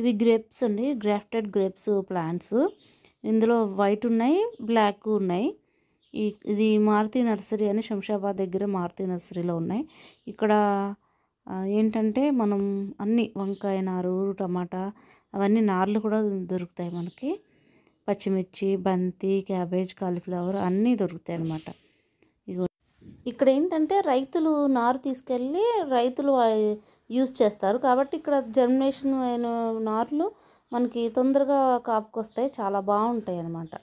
ఇవి గ్రేప్స్ అండి grafted grapes plants ఇందులో వైట్ ఉన్నాయి బ్లాక్ ఉన్నాయి ఇది మారుతి నర్సరీ అని శంషాబాద్ దగ్గర మారుతి నర్సరీలో ఉన్నాయి ఇక్కడ ఏంటంటే మనం అన్ని వంకాయ నారు టమాటా అవన్నీ నార్లు కూడా దొరుకుతాయి మనకి పచ్చిమిర్చి బంతి క్యాబేజ్ కాలీఫ్లవర్ అన్నీ దొరుకుతాయి అన్నమాట ఇక్కడ ఏంటంటే రైతులు నారు తీసుకెళ్ళి రైతులు యూస్ చేస్తారు కాబట్టి ఇక్కడ జర్మినేషన్ అయిన నార్లు మనకి తొందరగా కాపుకొస్తాయి చాలా బాగుంటాయి అన్నమాట